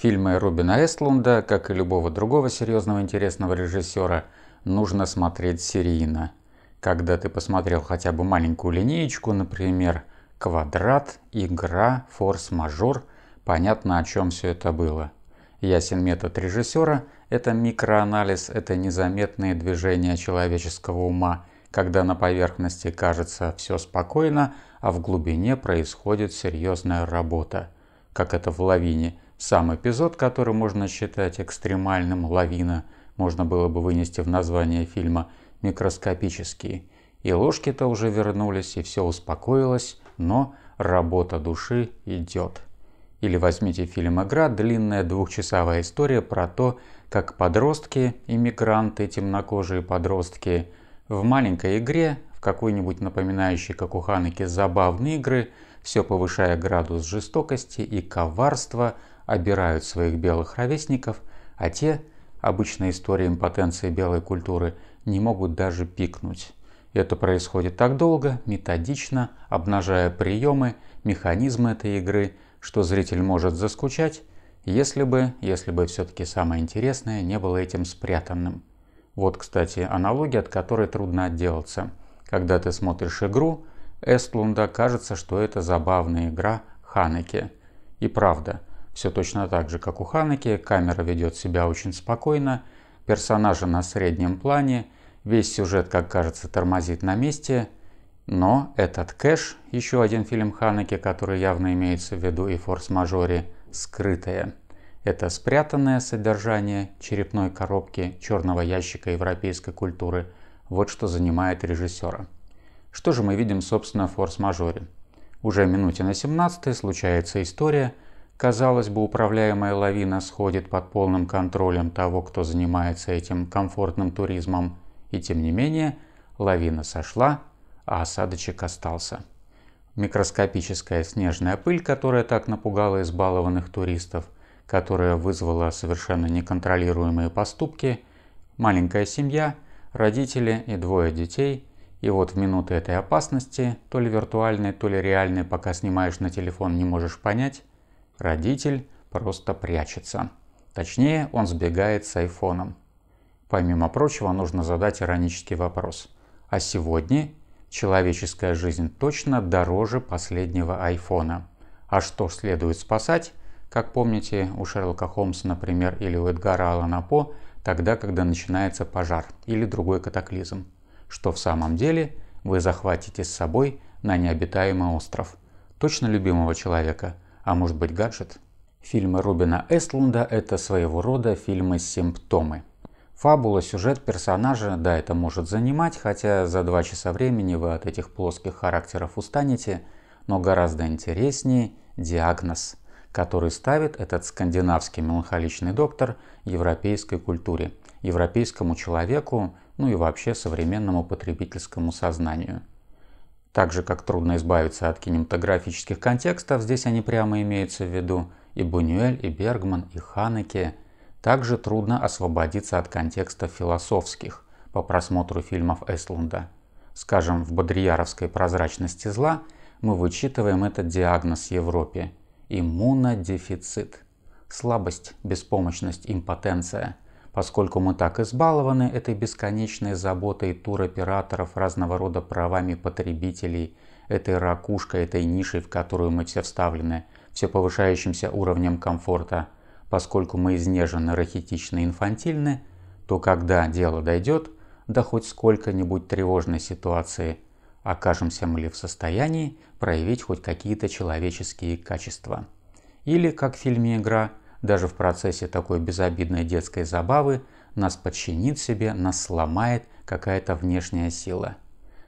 Фильмы Рубина Эстлунда, как и любого другого серьезного интересного режиссера, нужно смотреть серийно. Когда ты посмотрел хотя бы маленькую линеечку, например, «Квадрат», «Игра», «Форс-мажор», понятно, о чем все это было. Ясен метод режиссера – это микроанализ, это незаметные движения человеческого ума, когда на поверхности кажется все спокойно, а в глубине происходит серьезная работа, как это в лавине – сам эпизод, который можно считать экстремальным, лавина, можно было бы вынести в название фильма «Микроскопические». И ложки-то уже вернулись, и все успокоилось, но работа души идет. Или возьмите фильм «Игра» – длинная двухчасовая история про то, как подростки, иммигранты, темнокожие подростки в маленькой игре, в какой-нибудь напоминающей как кокуханыке забавные игры, все повышая градус жестокости и коварства – обирают своих белых ровесников, а те, обычно истории импотенции белой культуры, не могут даже пикнуть. Это происходит так долго, методично, обнажая приемы, механизмы этой игры, что зритель может заскучать, если бы, если бы все-таки самое интересное не было этим спрятанным. Вот, кстати, аналогия, от которой трудно отделаться. Когда ты смотришь игру, Эстлунда кажется, что это забавная игра Ханеке. И правда, все точно так же, как у Ханеки, камера ведет себя очень спокойно, персонажи на среднем плане, весь сюжет, как кажется, тормозит на месте, но этот кэш, еще один фильм Ханеки, который явно имеется в виду и форс-мажоре, скрытое. Это спрятанное содержание черепной коробки черного ящика европейской культуры. Вот что занимает режиссера. Что же мы видим, собственно, в форс-мажоре? Уже минуте на 17 случается история – Казалось бы, управляемая лавина сходит под полным контролем того, кто занимается этим комфортным туризмом, и тем не менее лавина сошла, а осадочек остался. Микроскопическая снежная пыль, которая так напугала избалованных туристов, которая вызвала совершенно неконтролируемые поступки, маленькая семья, родители и двое детей – и вот в минуты этой опасности, то ли виртуальной, то ли реальной, пока снимаешь на телефон, не можешь понять, Родитель просто прячется. Точнее, он сбегает с айфоном. Помимо прочего, нужно задать иронический вопрос. А сегодня человеческая жизнь точно дороже последнего айфона. А что следует спасать? Как помните, у Шерлока Холмса, например, или у Эдгара Алана По, тогда, когда начинается пожар или другой катаклизм. Что в самом деле вы захватите с собой на необитаемый остров. Точно любимого человека – а может быть гаджет. Фильмы Робина Эстлунда – это своего рода фильмы-симптомы. Фабула, сюжет, персонажи – да, это может занимать, хотя за два часа времени вы от этих плоских характеров устанете, но гораздо интереснее диагноз, который ставит этот скандинавский меланхоличный доктор европейской культуре, европейскому человеку, ну и вообще современному потребительскому сознанию – так же, как трудно избавиться от кинематографических контекстов, здесь они прямо имеются в виду, и Бунюэль, и Бергман, и Ханеке. Также трудно освободиться от контекста философских по просмотру фильмов Эслунда. Скажем, в бодрияровской прозрачности зла мы вычитываем этот диагноз Европе – иммунодефицит. Слабость, беспомощность, импотенция – Поскольку мы так избалованы этой бесконечной заботой туроператоров разного рода правами потребителей, этой ракушкой, этой нишей, в которую мы все вставлены, все повышающимся уровнем комфорта, поскольку мы изнежены, рахетичны, инфантильны, то когда дело дойдет до хоть сколько-нибудь тревожной ситуации, окажемся мы ли в состоянии проявить хоть какие-то человеческие качества. Или, как в фильме «Игра», даже в процессе такой безобидной детской забавы, нас подчинит себе, нас сломает какая-то внешняя сила.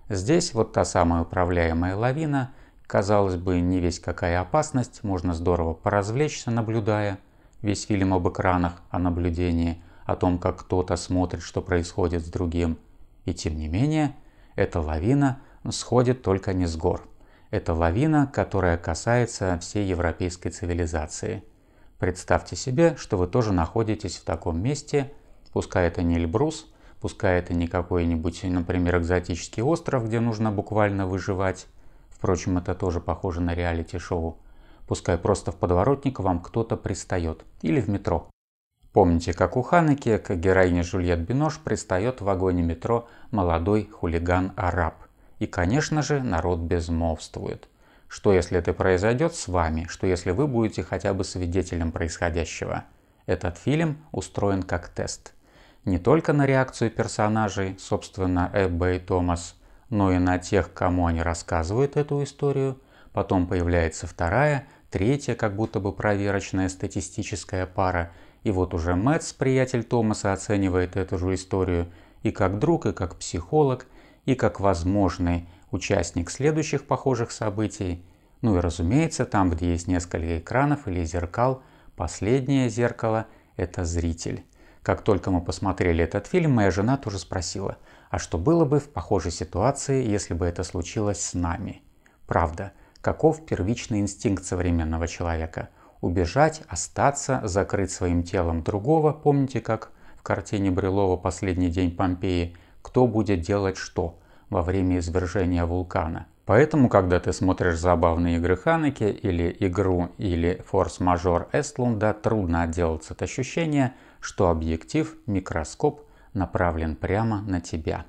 Здесь вот та самая управляемая лавина, казалось бы, не весь какая опасность, можно здорово поразвлечься, наблюдая. Весь фильм об экранах, о наблюдении, о том, как кто-то смотрит, что происходит с другим. И тем не менее, эта лавина сходит только не с гор. Это лавина, которая касается всей европейской цивилизации – Представьте себе, что вы тоже находитесь в таком месте, пускай это не Эльбрус, пускай это не какой-нибудь, например, экзотический остров, где нужно буквально выживать, впрочем, это тоже похоже на реалити-шоу, пускай просто в подворотник вам кто-то пристает, или в метро. Помните, как у Ханеке к героине Жюльет Бинош пристает в вагоне метро молодой хулиган-араб. И, конечно же, народ безмолвствует. Что, если это произойдет с вами? Что, если вы будете хотя бы свидетелем происходящего? Этот фильм устроен как тест. Не только на реакцию персонажей, собственно, Эбба и Томас, но и на тех, кому они рассказывают эту историю. Потом появляется вторая, третья, как будто бы проверочная статистическая пара. И вот уже Мэтс, приятель Томаса, оценивает эту же историю и как друг, и как психолог, и как возможный участник следующих похожих событий, ну и разумеется, там, где есть несколько экранов или зеркал, последнее зеркало – это зритель. Как только мы посмотрели этот фильм, моя жена тоже спросила, а что было бы в похожей ситуации, если бы это случилось с нами? Правда, каков первичный инстинкт современного человека? Убежать, остаться, закрыть своим телом другого, помните, как в картине Брюлова «Последний день Помпеи», кто будет делать что – во время извержения вулкана. Поэтому, когда ты смотришь забавные игры Ханеки или игру или форс-мажор Эстлунда, трудно отделаться от ощущения, что объектив, микроскоп направлен прямо на тебя.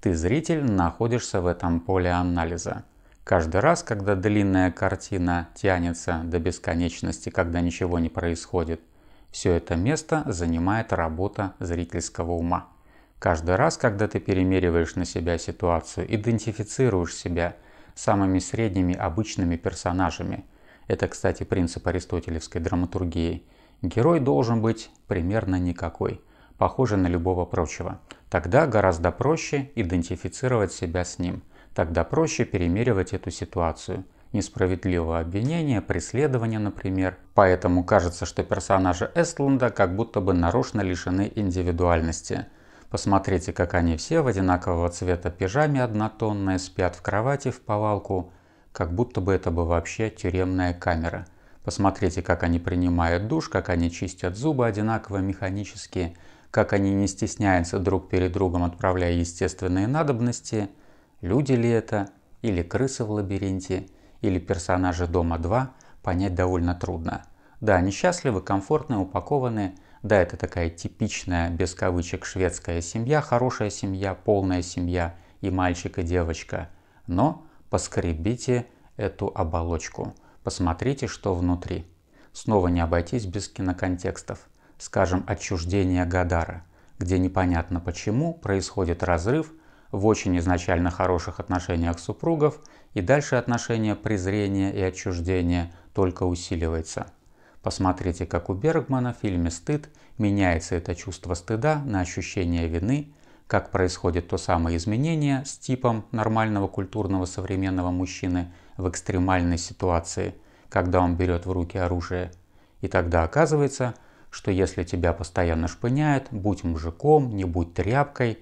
Ты, зритель, находишься в этом поле анализа. Каждый раз, когда длинная картина тянется до бесконечности, когда ничего не происходит, все это место занимает работа зрительского ума. Каждый раз, когда ты перемериваешь на себя ситуацию, идентифицируешь себя самыми средними обычными персонажами. Это, кстати, принцип аристотелевской драматургии. Герой должен быть примерно никакой, похожий на любого прочего. Тогда гораздо проще идентифицировать себя с ним. Тогда проще перемеривать эту ситуацию – несправедливого обвинения, преследования, например. Поэтому кажется, что персонажи Эстлунда как будто бы нарочно лишены индивидуальности – Посмотрите, как они все в одинакового цвета пижаме однотонные спят в кровати в повалку, как будто бы это бы вообще тюремная камера. Посмотрите, как они принимают душ, как они чистят зубы одинаково механически, как они не стесняются друг перед другом, отправляя естественные надобности. Люди ли это, или крысы в лабиринте, или персонажи Дома 2, понять довольно трудно. Да, они счастливы, комфортны, упакованы – да, это такая типичная, без кавычек, шведская семья, хорошая семья, полная семья и мальчик, и девочка. Но поскребите эту оболочку, посмотрите, что внутри. Снова не обойтись без киноконтекстов. Скажем, отчуждение Гадара, где непонятно почему происходит разрыв в очень изначально хороших отношениях супругов, и дальше отношения презрения и отчуждения только усиливается – Посмотрите, как у Бергмана в фильме «Стыд» меняется это чувство стыда на ощущение вины, как происходит то самое изменение с типом нормального культурного современного мужчины в экстремальной ситуации, когда он берет в руки оружие. И тогда оказывается, что если тебя постоянно шпыняют, будь мужиком, не будь тряпкой,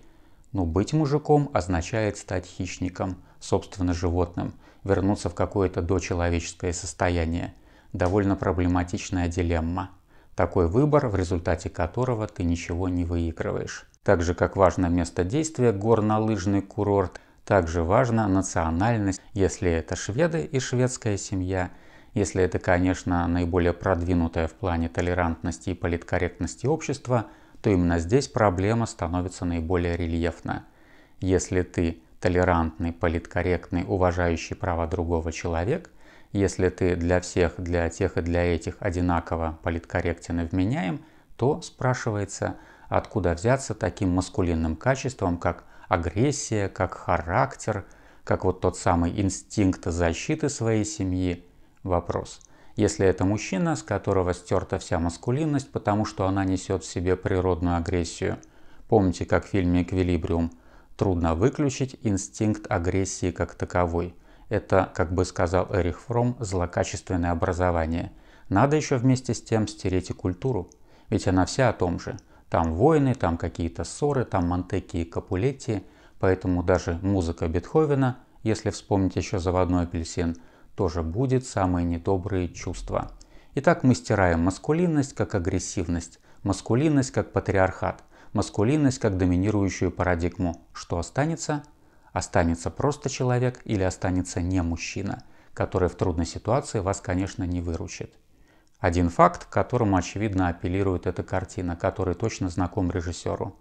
но ну, быть мужиком означает стать хищником, собственно животным, вернуться в какое-то дочеловеческое состояние – довольно проблематичная дилемма. Такой выбор, в результате которого ты ничего не выигрываешь. Так же, как важно место действия горнолыжный курорт, также важна национальность, если это шведы и шведская семья, если это, конечно, наиболее продвинутое в плане толерантности и политкорректности общество, то именно здесь проблема становится наиболее рельефна. Если ты толерантный, политкорректный, уважающий права другого человека, если ты для всех, для тех и для этих одинаково политкорректен и вменяем, то спрашивается, откуда взяться таким маскулинным качеством, как агрессия, как характер, как вот тот самый инстинкт защиты своей семьи. Вопрос. Если это мужчина, с которого стерта вся маскулинность, потому что она несет в себе природную агрессию. Помните, как в фильме «Эквилибриум» трудно выключить инстинкт агрессии как таковой – это, как бы сказал Эрих Фром, злокачественное образование. Надо еще вместе с тем стереть и культуру. Ведь она вся о том же. Там войны, там какие-то ссоры, там Монтеки и Капулетти. Поэтому даже музыка Бетховена, если вспомнить еще заводной апельсин, тоже будет самые недобрые чувства. Итак, мы стираем маскулинность как агрессивность, маскулинность как патриархат, маскулинность как доминирующую парадигму. Что останется – Останется просто человек или останется не мужчина, который в трудной ситуации вас, конечно, не выручит. Один факт, к которому, очевидно, апеллирует эта картина, который точно знаком режиссеру.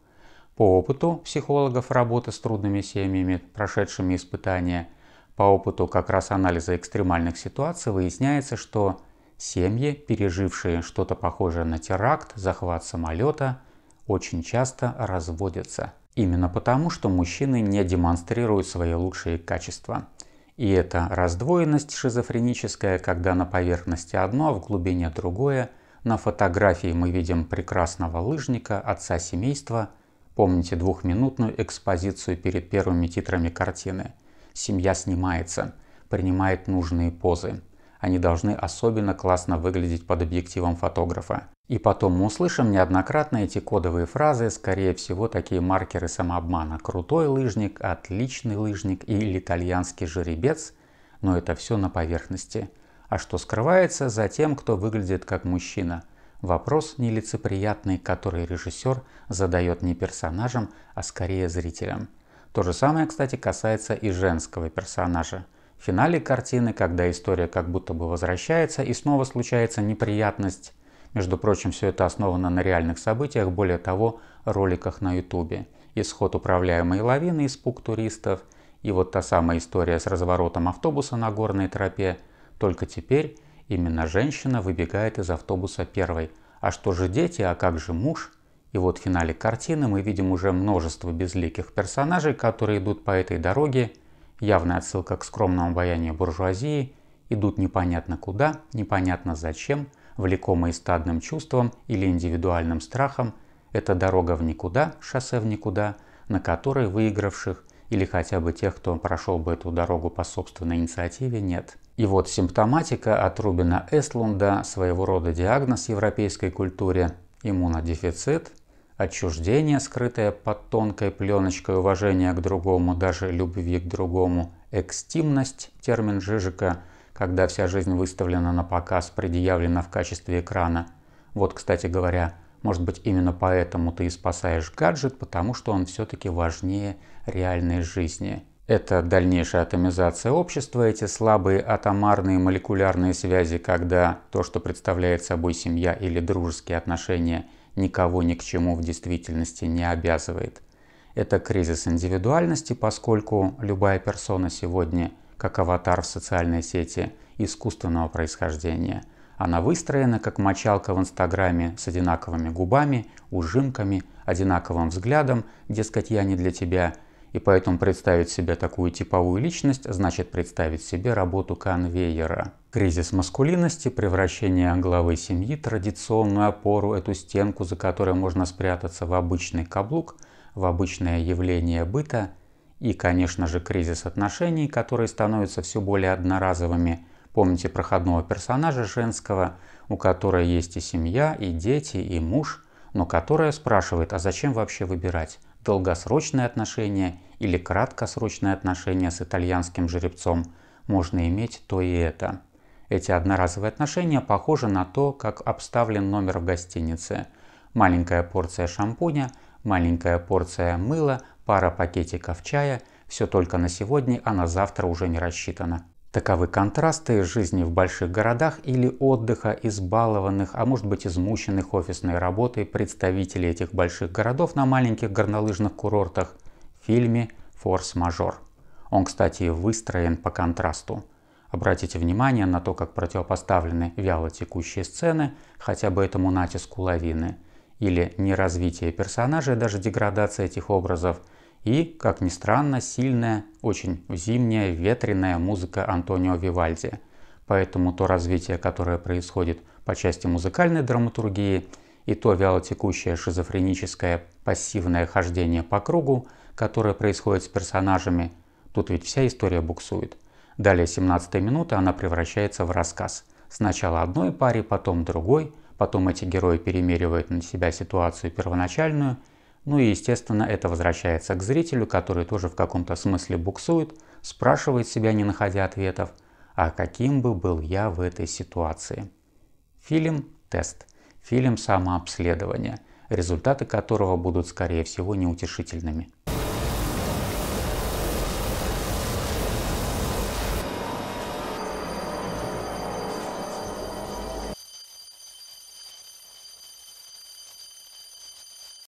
По опыту психологов работы с трудными семьями, прошедшими испытания, по опыту как раз анализа экстремальных ситуаций выясняется, что семьи, пережившие что-то похожее на теракт, захват самолета, очень часто разводятся – Именно потому, что мужчины не демонстрируют свои лучшие качества. И эта раздвоенность шизофреническая, когда на поверхности одно, а в глубине другое, на фотографии мы видим прекрасного лыжника, отца семейства, помните двухминутную экспозицию перед первыми титрами картины. Семья снимается, принимает нужные позы – они должны особенно классно выглядеть под объективом фотографа. И потом мы услышим неоднократно эти кодовые фразы, скорее всего такие маркеры самообмана. Крутой лыжник, отличный лыжник или итальянский жеребец, но это все на поверхности. А что скрывается за тем, кто выглядит как мужчина? Вопрос нелицеприятный, который режиссер задает не персонажам, а скорее зрителям. То же самое, кстати, касается и женского персонажа финале картины, когда история как будто бы возвращается и снова случается неприятность, между прочим, все это основано на реальных событиях, более того, роликах на ютубе. Исход управляемой лавины, испуг туристов и вот та самая история с разворотом автобуса на горной тропе. Только теперь именно женщина выбегает из автобуса первой. А что же дети, а как же муж? И вот в финале картины мы видим уже множество безликих персонажей, которые идут по этой дороге, явная отсылка к скромному обаянию буржуазии, идут непонятно куда, непонятно зачем, влекомые стадным чувством или индивидуальным страхом, это дорога в никуда, шоссе в никуда, на которой выигравших или хотя бы тех, кто прошел бы эту дорогу по собственной инициативе, нет. И вот симптоматика от Рубина Эстлунда, своего рода диагноз в европейской культуре – иммунодефицит – Отчуждение, скрытое под тонкой пленочкой уважения к другому, даже любви к другому. Экстимность – термин Жижика, когда вся жизнь выставлена на показ, предъявлена в качестве экрана. Вот, кстати говоря, может быть именно поэтому ты и спасаешь гаджет, потому что он все-таки важнее реальной жизни. Это дальнейшая атомизация общества, эти слабые атомарные молекулярные связи, когда то, что представляет собой семья или дружеские отношения – никого ни к чему в действительности не обязывает. Это кризис индивидуальности, поскольку любая персона сегодня, как аватар в социальной сети, искусственного происхождения. Она выстроена как мочалка в Инстаграме с одинаковыми губами, ужимками, одинаковым взглядом, дескать, я не для тебя, и поэтому представить себе такую типовую личность значит представить себе работу конвейера. Кризис маскулинности, превращение главы семьи, традиционную опору, эту стенку, за которой можно спрятаться в обычный каблук, в обычное явление быта. И, конечно же, кризис отношений, которые становятся все более одноразовыми. Помните проходного персонажа женского, у которой есть и семья, и дети, и муж, но которая спрашивает, а зачем вообще выбирать? долгосрочные отношения или краткосрочные отношения с итальянским жеребцом, можно иметь то и это. Эти одноразовые отношения похожи на то, как обставлен номер в гостинице. Маленькая порция шампуня, маленькая порция мыла, пара пакетиков чая – все только на сегодня, а на завтра уже не рассчитано. Таковы контрасты жизни в больших городах или отдыха избалованных, а может быть измученных офисной работой представителей этих больших городов на маленьких горнолыжных курортах – фильме «Форс-мажор». Он, кстати, выстроен по контрасту. Обратите внимание на то, как противопоставлены вяло текущие сцены хотя бы этому натиску лавины, или неразвитие персонажей, даже деградация этих образов, и, как ни странно, сильная, очень зимняя, ветреная музыка Антонио Вивальди. Поэтому то развитие, которое происходит по части музыкальной драматургии – и то вялотекущее шизофреническое пассивное хождение по кругу, которое происходит с персонажами, тут ведь вся история буксует. Далее 17 минута она превращается в рассказ. Сначала одной паре, потом другой, потом эти герои перемеривают на себя ситуацию первоначальную, ну и естественно это возвращается к зрителю, который тоже в каком-то смысле буксует, спрашивает себя, не находя ответов, а каким бы был я в этой ситуации. Фильм «Тест» Фильм самообследования, результаты которого будут, скорее всего, неутешительными.